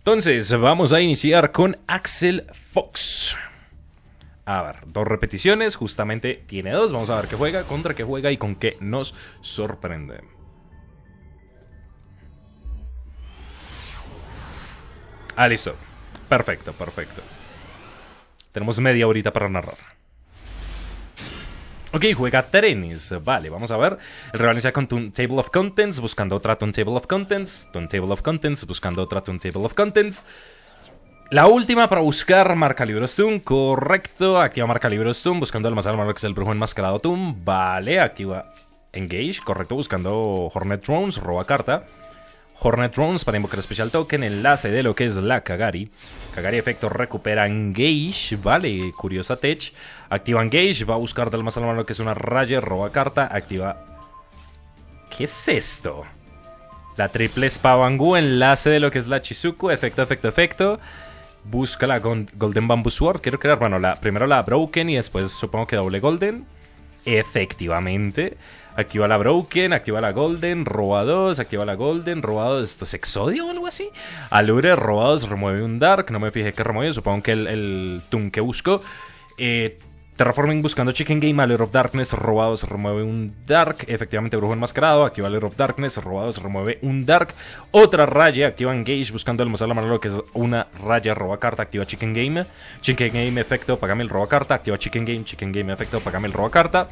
Entonces, vamos a iniciar con Axel Fox. A ver, dos repeticiones, justamente tiene dos. Vamos a ver qué juega, contra qué juega y con qué nos sorprende. Ah, listo. Perfecto, perfecto. Tenemos media horita para narrar. Ok, juega trenes. Vale, vamos a ver. El con con Table of Contents, buscando otra Table of Contents. Table of Contents, buscando otra Table of Contents. La última para buscar marca libros Toon, correcto. Activa marca libros Toon, buscando más alma que es el brujo enmascarado Toon. Vale, activa Engage, correcto, buscando Hornet Drones, roba carta. Hornet Drones para invocar especial Token, enlace de lo que es la Kagari. Kagari efecto recupera Engage, vale, curiosa tech. Activa Engage, va a buscar del más al mano que es una raya, roba carta, activa... ¿Qué es esto? La triple Spavangu, enlace de lo que es la Chizuku, efecto, efecto, efecto. Busca la Golden Bamboo Sword, quiero crear, bueno, la, primero la Broken y después supongo que doble Golden. Efectivamente. Activa la Broken, activa la Golden, roba 2, activa la Golden, Robados ¿esto es Exodio o algo así? Alure, Robados remueve un Dark, no me fijé que remueve supongo que el, el Tun que busco. Eh, Terraforming buscando Chicken Game, Alert of Darkness, robado, se remueve un Dark. Efectivamente, Brujo Enmascarado, activa Alert of Darkness, robado, se remueve un Dark. Otra raya, activa Engage, buscando el la mano, que es una raya, roba carta, activa Chicken Game. Chicken Game, efecto, pagame el roba carta, activa Chicken Game, Chicken Game, efecto, pagame el roba carta.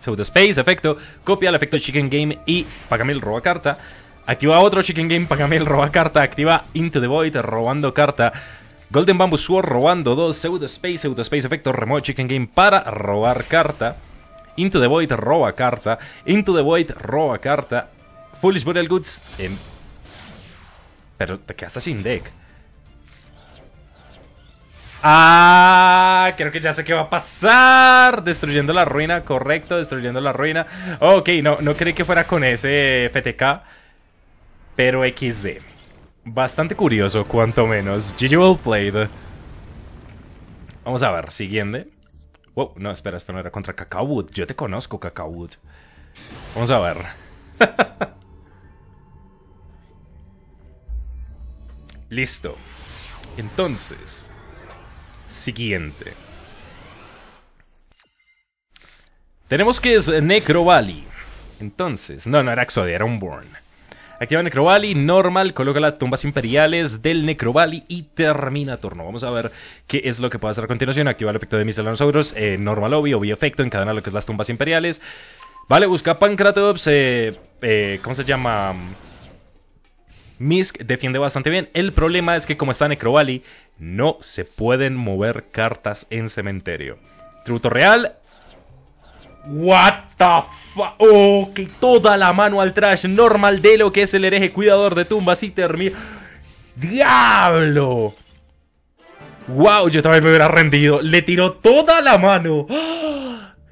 Pseudo Space, efecto, copia el efecto Chicken Game y pagame el roba carta. Activa otro Chicken Game, pagame el roba carta, activa Into the Void, robando carta. Golden Bamboo Sword robando dos. Pseudo Space, Space Efecto, Remote Chicken Game para robar carta. Into the Void roba carta. Into the Void roba carta. Foolish Burial Goods. Em, pero te quedas sin deck. Ah, creo que ya sé qué va a pasar. Destruyendo la ruina, correcto, destruyendo la ruina. Ok, no, no creí que fuera con ese FTK. Pero XD bastante curioso, cuanto menos. GG well played. Vamos a ver, siguiente. Wow, no, espera, esto no era contra Cacao Yo te conozco, Cacao Vamos a ver. Listo. Entonces, siguiente. Tenemos que es Necro Entonces, no, no era Exodia, era born. Activa Necrovali, normal, coloca las tumbas imperiales del Necrovali y termina turno. Vamos a ver qué es lo que puede hacer a continuación. Activa el efecto de Miscelanosaurus, eh, normal obvio, obvio efecto, encadena lo que es las tumbas imperiales. Vale, busca Pancratops, eh, eh, ¿cómo se llama? Misk defiende bastante bien. El problema es que como está Necrovali, no se pueden mover cartas en cementerio. Tributo real, What the fuck. toda la mano al trash normal de lo que es el hereje cuidador de tumbas y termina. ¡Diablo! ¡Wow! Yo también me hubiera rendido. Le tiró toda la mano.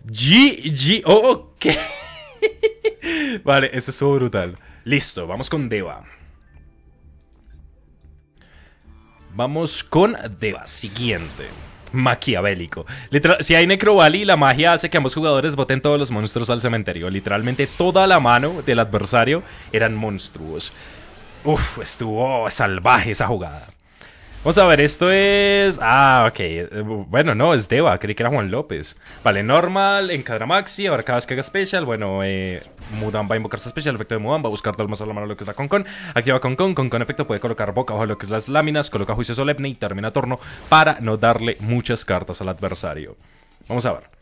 GG. Ok. vale, eso estuvo brutal. Listo, vamos con Deva. Vamos con Deva. Siguiente maquiavélico. si hay Necrovalley, la magia hace que ambos jugadores Voten todos los monstruos al cementerio. Literalmente toda la mano del adversario eran monstruos. Uf, estuvo salvaje esa jugada. Vamos a ver, esto es. Ah, ok. Bueno, no, es Deva, creí que era Juan López. Vale, normal, encadra maxi, cada vez que haga special. Bueno, eh, a invocarse special, efecto de Va a buscar tal más a la mano lo que es la con-con Activa con Concon efecto puede colocar boca o lo que es las láminas, coloca juicio solemne y termina turno. para no darle muchas cartas al adversario. Vamos a ver.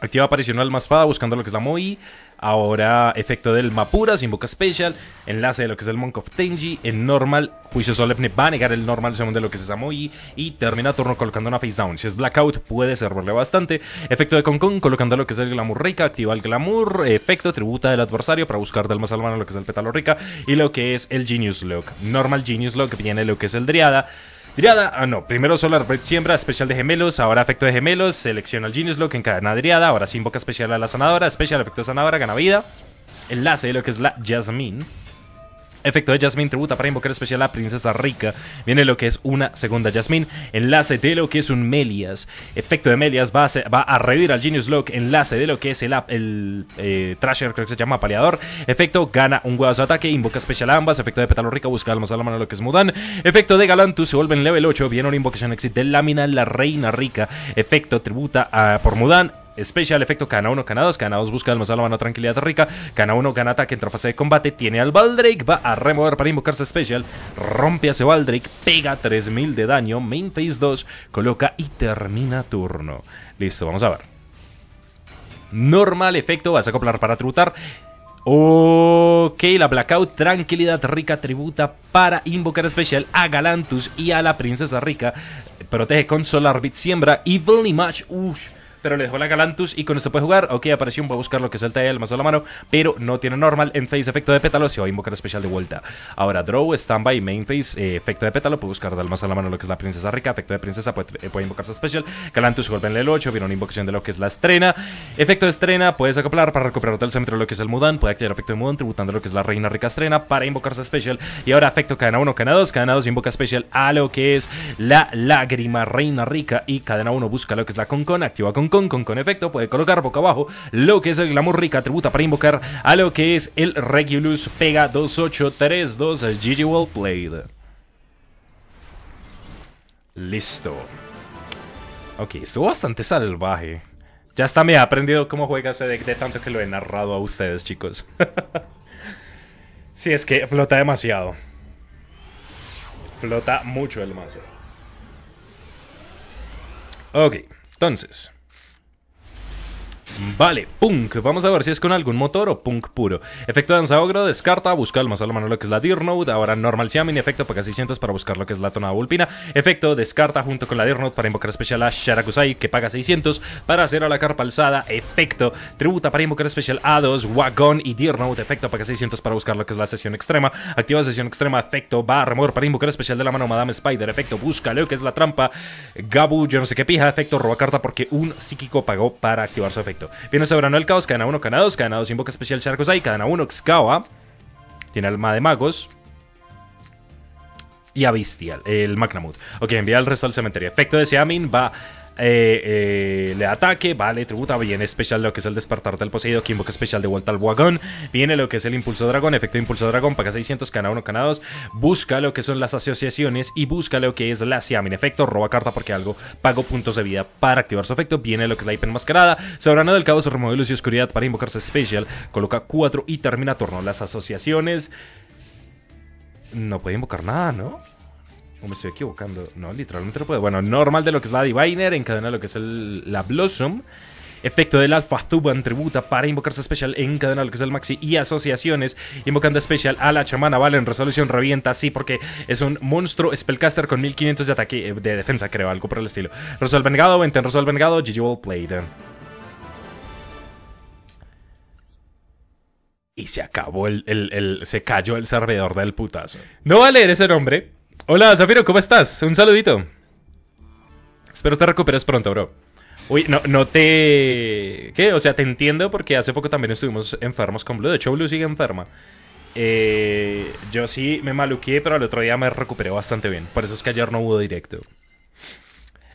Activa aparición al Maspada buscando lo que es la Moi. Ahora efecto del Mapura, sin boca Special. Enlace de lo que es el Monk of Tenji. En normal, Juicio Solemne va a negar el normal según de lo que es esa Moi. Y termina turno colocando una Face Down. Si es Blackout, puede servirle bastante. Efecto de Kong Kong colocando lo que es el Glamour Rica. Activa el Glamour. Efecto tributa del adversario para buscar del más almano lo que es el Petalo Rica. Y lo que es el Genius Lock. Normal Genius Lock viene lo que es el Driada. Driada, ah no, primero Solar Red siembra, especial de gemelos, ahora efecto de gemelos, selecciona el Genius Lock, encadena cada Driada, ahora sí invoca especial a la sanadora, especial efecto sanadora, gana vida. Enlace de lo que es la Jasmine. Efecto de Jasmine tributa para invocar especial a la Princesa Rica. Viene lo que es una segunda Jasmine. Enlace de lo que es un Melias. Efecto de Melias va a, va a revivir al Genius Lock. Enlace de lo que es el, el eh, Trasher, creo que se llama paleador. Efecto gana un huevazo de ataque. Invoca especial a ambas. Efecto de Petalo Rica busca almas a la mano lo que es Mudan. Efecto de Galantus se vuelve en level 8. Viene una invocación exit de Lámina, la Reina Rica. Efecto tributa ah, por Mudan Special, efecto Cana 1, Cana 2. Cana 2 busca al la mano tranquilidad rica. Cana 1 gana ataque, entra fase de combate. Tiene al Baldrick. va a remover para invocarse Special. Rompe a ese Baldrick. pega 3000 de daño. Main phase 2, coloca y termina turno. Listo, vamos a ver. Normal efecto, vas a acoplar para tributar. Ok, la Blackout, tranquilidad rica, tributa para invocar especial a Galantus y a la Princesa Rica. Protege con Solar Bit. siembra Evil Image. Ush, pero le dejó la Galantus y con esto puede jugar. Ok, apareció, va a buscar lo que es salta del más a la mano, pero no tiene normal. En face, efecto de pétalo, se va a invocar especial de vuelta. Ahora, draw, standby, main face, eh, efecto de pétalo, puede buscar más a la mano lo que es la princesa rica, efecto de princesa, puede, eh, invocarse especial. Galantus, golpe en el 8, viene una invocación de lo que es la estrena. Efecto de estrena, puedes acoplar para recuperar tal centro lo que es el Mudan, puede activar efecto de Mudan, tributando lo que es la reina rica estrena para invocarse especial. Y ahora, efecto cadena 1, cadena 2, cadena 2 invoca especial a lo que es la lágrima reina rica y cadena 1 busca lo que es la concon, activa con con efecto puede colocar boca abajo lo que es el glamour rica tributa para invocar a lo que es el Regulus Pega 2832 GG Well Played. Listo. Ok, estuvo bastante salvaje. Ya hasta me he aprendido cómo juega ese deck de tanto que lo he narrado a ustedes, chicos. Si es que flota demasiado. Flota mucho el mazo. Ok, entonces... Vale, punk. Vamos a ver si es con algún motor o punk puro. Efecto ogro descarta, busca al más a la mano lo que es la Deer Note. Ahora normal Xiamin, efecto paga 600 para buscar lo que es la tonada vulpina. Efecto descarta junto con la Deer Note para invocar especial a Sharakusai que paga 600 para hacer a la carpa alzada. Efecto tributa para invocar especial a dos, Wagon y Deer Note. Efecto paga 600 para buscar lo que es la sesión extrema. Activa sesión extrema, efecto remover para invocar especial de la mano Madame Spider. Efecto busca lo que es la trampa. Gabu, yo no sé qué pija. Efecto roba carta porque un psíquico pagó para activar su efecto. Viene Sobrano del caos, cadena 1, cadena 2, cadena 2, invoca especial charcos ahí, cadena 1, excava. Tiene alma de magos. Y a Bestial, el Magnamut. Ok, envía al resto al cementerio. Efecto de Seamin va eh, eh, le ataque, vale, tributa, viene especial lo que es el despertar del poseído, que invoca especial de vuelta al Wagón, viene lo que es el impulso dragón, efecto impulso dragón, paga 600, cana 1, cana 2, busca lo que son las asociaciones y busca lo que es la en efecto, roba carta porque algo, pago puntos de vida para activar su efecto, viene lo que es la mascarada sobrano del caos, remueve luz y oscuridad para invocarse especial, coloca 4 y termina turno, las asociaciones no puede invocar nada, ¿no? O me estoy equivocando. No, literalmente no puedo. Bueno, normal de lo que es la Diviner, encadena lo que es la Blossom. Efecto del Alpha Thuban tributa para invocarse especial cadena lo que es el Maxi y asociaciones. Invocando especial a la chamana, vale, en resolución revienta, sí, porque es un monstruo Spellcaster con 1500 de ataque, eh, de defensa, creo, algo por el estilo. Rosal Vengado, vente en Rosal Vengado. Y se acabó el, el, Se cayó el servidor del putazo. No va a leer ese nombre. Hola, Zafiro, ¿cómo estás? Un saludito. Espero te recuperes pronto, bro. Uy, no, no te... ¿Qué? O sea, te entiendo porque hace poco también estuvimos enfermos con Blue. De hecho, Blue sigue enferma. Eh, yo sí me maluqué, pero al otro día me recuperé bastante bien. Por eso es que ayer no hubo directo.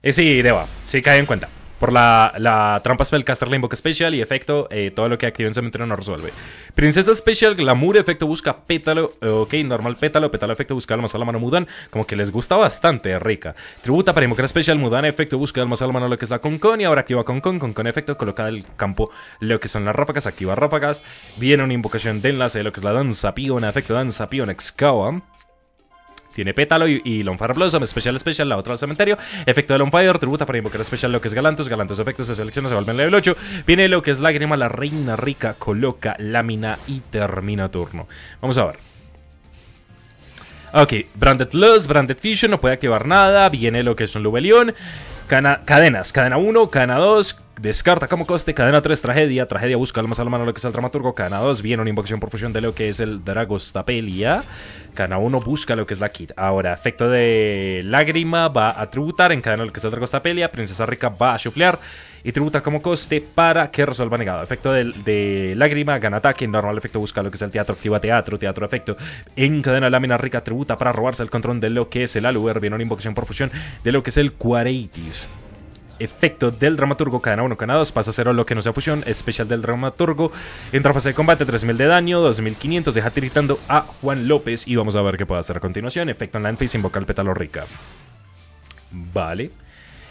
Eh, sí, Deba, sí cae en cuenta por la, la trampa Spellcaster, la invoca especial y efecto, eh, todo lo que activa en cementerio no resuelve. Princesa Special, Glamour, efecto busca pétalo, ok, normal pétalo, pétalo, efecto busca almas a la mano, mudan, como que les gusta bastante, rica. Tributa para invocar Special, mudan, efecto busca almas a la mano, lo que es la con. y ahora activa con con efecto, coloca del campo lo que son las ráfagas, activa ráfagas, viene una invocación de enlace, lo que es la danza piona, efecto danza piona, excava tiene pétalo y, y Lonfire Blossom, Special Special, la otra al cementerio. Efecto de longfire, tributa para invocar Special lo que es Galantos, Galantos efectos de selección, se vuelve en level 8. Viene lo que es Lágrima, la Reina Rica, coloca lámina y termina turno. Vamos a ver. Ok, Branded Lust, Branded Fusion, no puede activar nada. Viene lo que es un Lubelión cadenas, cadena 1, cadena 2, descarta como coste, cadena 3, tragedia, tragedia busca más a la mano lo que es el dramaturgo, cadena 2, viene una invocación por fusión de lo que es el Dragostapelia, cadena 1 busca lo que es la kit. Ahora, efecto de lágrima va a tributar en cadena lo que es el Dragostapelia, princesa rica va a chuflear y tributa como coste para que resuelva negado. Efecto de, lágrima, gana ataque, normal efecto busca lo que es el teatro, activa teatro, teatro efecto, En cadena lámina rica, tributa para robarse el control de lo que es el aluber. viene una invocación por fusión de lo que es el cuareitis efecto del dramaturgo, cadena 1, cadena 2, pasa a lo que no sea fusión, especial del dramaturgo, entra a fase de combate, 3000 de daño, 2500, deja tiritando a Juan López y vamos a ver qué puede hacer a continuación, efecto en la face, invoca el pétalo rica. Vale.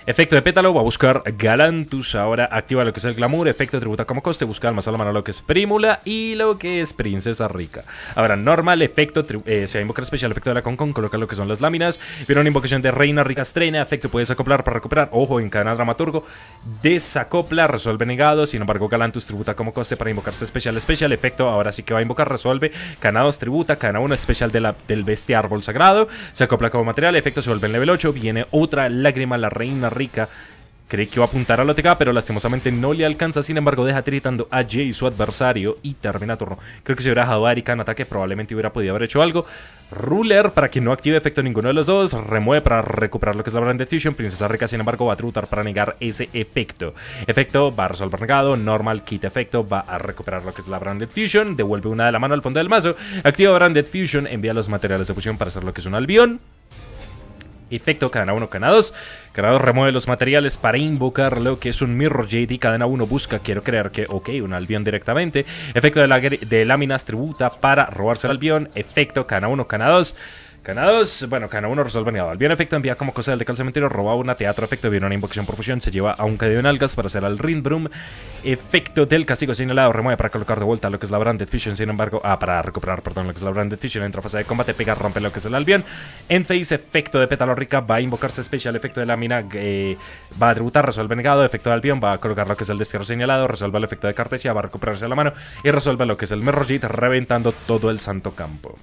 Efecto de pétalo, va a buscar Galantus. Ahora activa lo que es el glamour. Efecto tributa como coste, busca más a la mano lo que es Prímula y lo que es Princesa Rica. Ahora, normal, efecto, eh, se va a invocar especial efecto de la Concon, coloca lo que son las láminas. Viene una invocación de Reina Rica Estrena. Efecto puedes acoplar para recuperar. Ojo, en canal dramaturgo. Desacopla, resuelve negado. Sin embargo, Galantus tributa como coste para invocarse especial, especial. Efecto, ahora sí que va a invocar, resuelve. Canados tributa, cana 1 especial de la, del bestia árbol sagrado. Se acopla como material. Efecto se vuelve en level 8. Viene otra lágrima, la Reina Rica. Cree que va a apuntar a la pero lastimosamente no le alcanza. Sin embargo, deja tiritando a Jay, su adversario, y termina turno. Creo que si hubiera dejado a Erika en ataque, probablemente hubiera podido haber hecho algo. Ruler, para que no active efecto ninguno de los dos, remueve para recuperar lo que es la Branded Fusion Princesa Rica, sin embargo, va a trutar para negar ese efecto. Efecto va a resolver negado. Normal quita efecto, va a recuperar lo que es la Branded Fusion, Devuelve una de la mano al fondo del mazo. Activa Branded Fusion envía los materiales de fusión para hacer lo que es un albión. Efecto cadena 1, cadena 2. Cadena 2 remueve los materiales para invocar lo que es un Mirror Jade cadena 1 busca, quiero creer que, ok, un albión directamente. Efecto de, la, de láminas tributa para robarse el albión. Efecto cadena 1, cadena 2. 2, bueno, Cana 1 resuelve negado. Albion bien efecto envía como cosa del decal cementerio, roba una teatro efecto, viene una invocación por fusión, se lleva a un caído en algas para hacer al Rindbrum. Efecto del castigo señalado, remueve para colocar de vuelta lo que es la Branded Fission, sin embargo, ah, para recuperar, perdón, lo que es la Branded Fission, entra a fase de combate, pega, rompe lo que es el Albion. En face, efecto de rica va a invocarse especial, efecto de lámina, eh, va a tributar, resuelve negado, efecto de Albion, va a colocar lo que es el destierro señalado, resuelve el efecto de Cartesia, va a recuperarse la mano y resuelve lo que es el Merrojit, reventando todo el santo campo.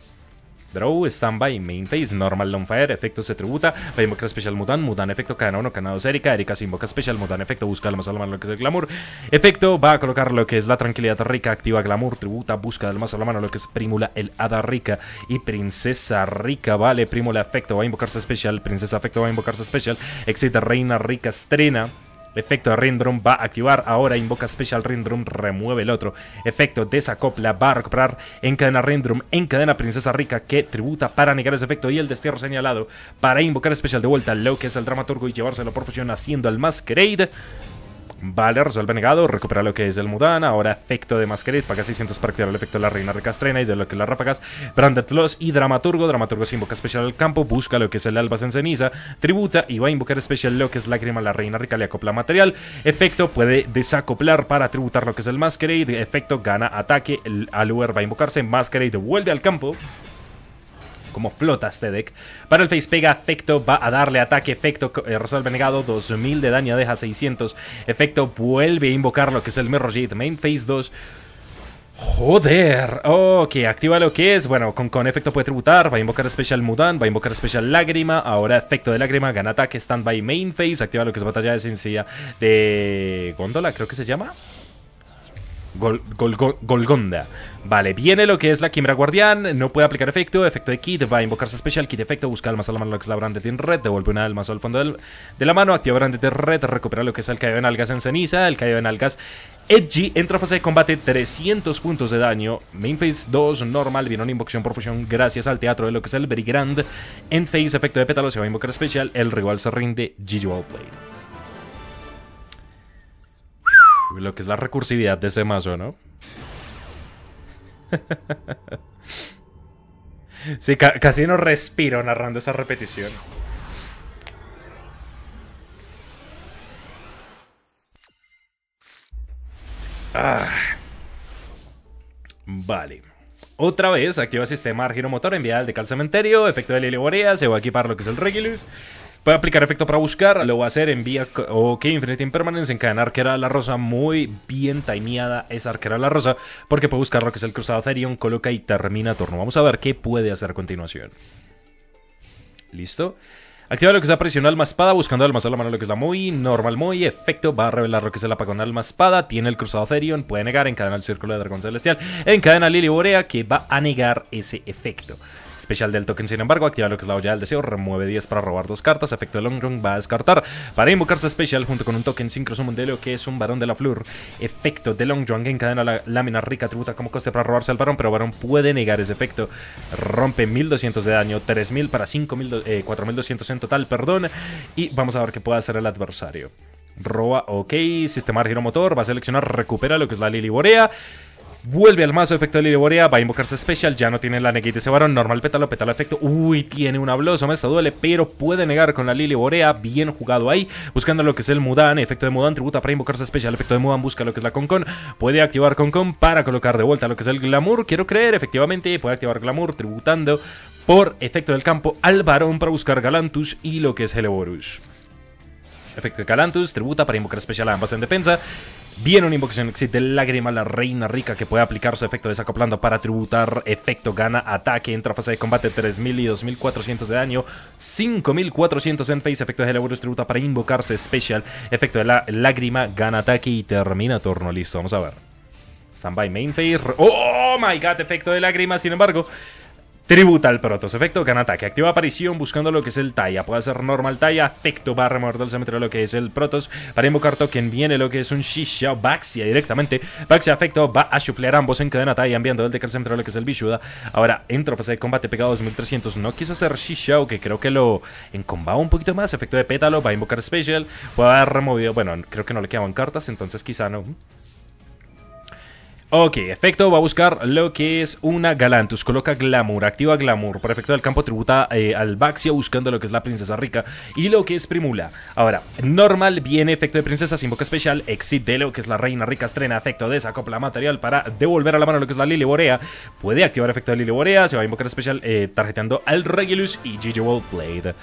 Draw, Standby, Main Phase, Normal fire, Efecto se tributa, va a invocar Special mudan, mudan Efecto, Cadena 1, Cadena 2, Erika, Erika se invoca Special mudan Efecto, busca más a la mano lo que es el Glamour, Efecto, va a colocar lo que es la Tranquilidad Rica, activa Glamour, tributa, busca más a la mano lo que es Primula, el Hada Rica y Princesa Rica, vale, Primula Efecto, va a invocarse especial, Princesa Efecto va a invocarse especial Exit Reina Rica, estrena Efecto Rindrum va a activar ahora, invoca Special Rindrum, remueve el otro. Efecto Desacopla va a recuperar Encadena Rindrum, Encadena Princesa Rica que tributa para negar ese efecto y el destierro señalado para invocar Special de vuelta, lo que es el Dramaturgo y llevárselo por profesión haciendo al Masquerade. Vale, resuelve negado, recupera lo que es el Mudan, ahora efecto de Masquerade, paga 600 para activar el efecto de la Reina Estrena y de lo que la Rapagas ráfagas, Branded Loss y Dramaturgo, Dramaturgo se invoca especial al campo, busca lo que es el Albas en ceniza, tributa y va a invocar especial lo que es Lágrima, la Reina Rica le acopla material, efecto puede desacoplar para tributar lo que es el Masquerade, efecto gana ataque, el Aluer va a invocarse, Masquerade vuelve al campo como flota este deck. Para el face pega, efecto va a darle ataque, efecto eh, resuelve negado, 2000 de daño, deja 600. Efecto vuelve a invocar lo que es el Mirror main phase 2. Joder, ok, activa lo que es. Bueno, con, con efecto puede tributar. Va a invocar Special Mudan, va a invocar Special Lágrima. Ahora efecto de lágrima, gana ataque, Standby, main phase. Activa lo que es batalla de sencilla de góndola, creo que se llama. Gol, Golgonda. Vale, viene lo que es la quimera Guardián. No puede aplicar efecto. Efecto de kit. Va a invocarse especial. Kit efecto. Busca almas a la mano lo que es la brandet red. Devuelve una alma al fondo de la mano. Activa brandet de red. Recupera lo que es el caído en algas en ceniza. El caído en algas. Edgy entra a fase de combate. 300 puntos de daño. Main phase 2 normal. Viene una invocación por fusión gracias al teatro de lo que es el Very Grand. End phase. Efecto de pétalo. Se va a invocar especial. El rival se rinde. GG lo que es la recursividad de ese mazo, ¿no? sí, casi no respiro narrando esa repetición. Ah. Vale. Otra vez, activa sistema motor enviada al cal cementerio, efecto de Lili se va a equipar lo que es el Regulus a aplicar efecto para buscar, lo va a hacer en vía OK Infinity Impermanence, encadenar arquera la rosa. Muy bien timeada esa arquera la rosa, porque puede buscar lo que es el cruzado Therion, coloca y termina turno. Vamos a ver qué puede hacer a continuación. Listo. Activa lo que es la alma espada, buscando alma a mano lo que es la muy, normal muy, efecto, va a revelar lo que es el apagón alma espada, tiene el cruzado ferion, puede negar, encadena el círculo de dragón celestial, encadena Lili Borea que va a negar ese efecto. Especial del token, sin embargo, activa lo que es la olla del deseo, remueve 10 para robar dos cartas, efecto long run va a descartar para invocarse especial junto con un token sincro mundelo que es un varón de la flor. Efecto de long en encadena la lámina rica tributa como coste para robarse al varón, pero varón puede negar ese efecto. Rompe 1200 de daño, 3000 para 5000, eh, 4200 total, perdón. Y vamos a ver qué puede hacer el adversario. Roba, ok. Sistema giro motor. Va a seleccionar, recupera lo que es la Lili Borea. Vuelve al mazo, efecto de Lili Borea. Va a invocarse Special. Ya no tiene la negate ese varón. Normal pétalo, pétalo efecto. Uy, tiene una me Esto duele, pero puede negar con la Lili Borea. Bien jugado ahí. Buscando lo que es el Mudan. Efecto de Mudan tributa para invocarse especial Efecto de Mudan busca lo que es la Concon. Puede activar Concon para colocar de vuelta lo que es el Glamour. Quiero creer, efectivamente. Puede activar Glamour tributando por efecto del campo al varón para buscar Galantus y lo que es heleborus Efecto de Galantus, tributa para invocar especial a ambas en defensa. Viene una invocación Exit de Lágrima, la reina rica que puede aplicar su efecto desacoplando para tributar. Efecto gana ataque, entra a fase de combate 3000 y 2400 de daño, 5400 en face. Efecto de Helleborus tributa para invocarse Special. Efecto de la Lágrima, gana ataque y termina turno. Listo, vamos a ver. Standby main phase. oh my god, efecto de lágrima. Sin embargo, Tributa al Protoss. Efecto gana ataque. Activa aparición buscando lo que es el Taya. Puede ser normal Taya. Efecto va a remover del cementerio lo que es el Protos Para invocar token viene lo que es un Shisha Baxia directamente. Baxia efecto va a chuflear ambos en cadena Taya enviando el deck al lo que es el Bishuda. Ahora entra fase de combate pegado 2300. No quiso hacer Shisha que creo que lo encombaba un poquito más. Efecto de pétalo va a invocar Special. Puede haber removido. Bueno, creo que no le quedaban cartas entonces quizá no. Ok, efecto va a buscar lo que es una Galantus. Coloca Glamour, activa Glamour. Por efecto del campo tributa eh, al Baxio, buscando lo que es la Princesa Rica y lo que es Primula. Ahora, normal viene efecto de Princesa, sin boca especial, exit de lo que es la Reina Rica, estrena efecto de copla material para devolver a la mano lo que es la Lily Borea. Puede activar efecto de Lily Borea, se va a invocar especial eh, tarjeteando al Regulus y Gigi World Blade.